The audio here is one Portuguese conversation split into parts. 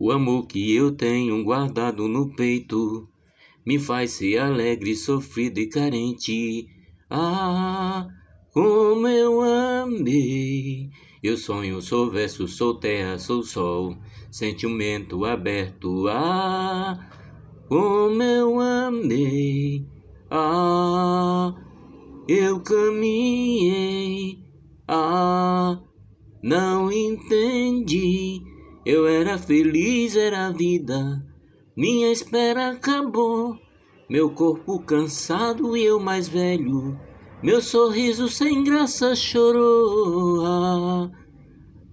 O amor que eu tenho guardado no peito me faz ser alegre, sofrido e carente. Ah, como eu amei! Eu sonho, sou verso, sou terra, sou sol, sentimento aberto. Ah, como eu amei! Ah, eu caminhei. Ah, não entendi eu era feliz, era a vida, minha espera acabou. Meu corpo cansado e eu mais velho, meu sorriso sem graça chorou. Ah,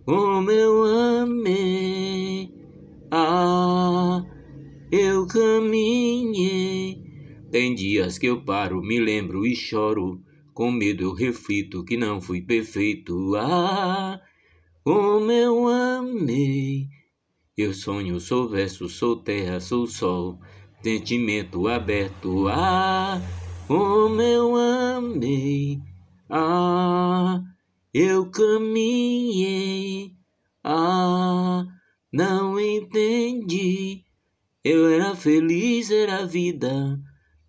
como oh, eu amei, ah, eu caminhei. Tem dias que eu paro, me lembro e choro. Com medo eu reflito que não fui perfeito. Ah, como oh, eu amei. Eu sonho, sou verso, sou terra, sou sol, sentimento aberto. Ah, como eu amei. Ah, eu caminhei. Ah, não entendi. Eu era feliz, era vida.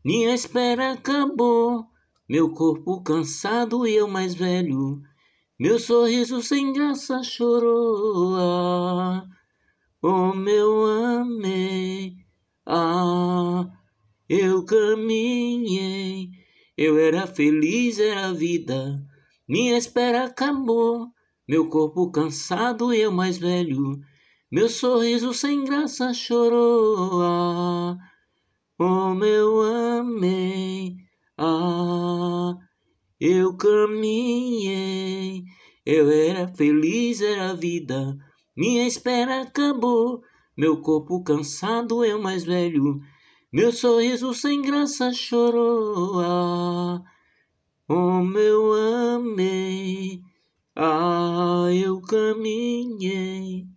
Minha espera acabou. Meu corpo cansado e eu mais velho. Meu sorriso sem graça chorou como eu amei. Ah, eu caminhei, eu era feliz, era a vida. Minha espera acabou, meu corpo cansado e eu mais velho. Meu sorriso sem graça chorou. Ah, como eu amei. Ah, eu caminhei, eu era feliz, era a vida. Minha espera acabou, meu corpo cansado, eu mais velho. Meu sorriso sem graça chorou. Ah, oh, meu amei, ah, eu caminhei.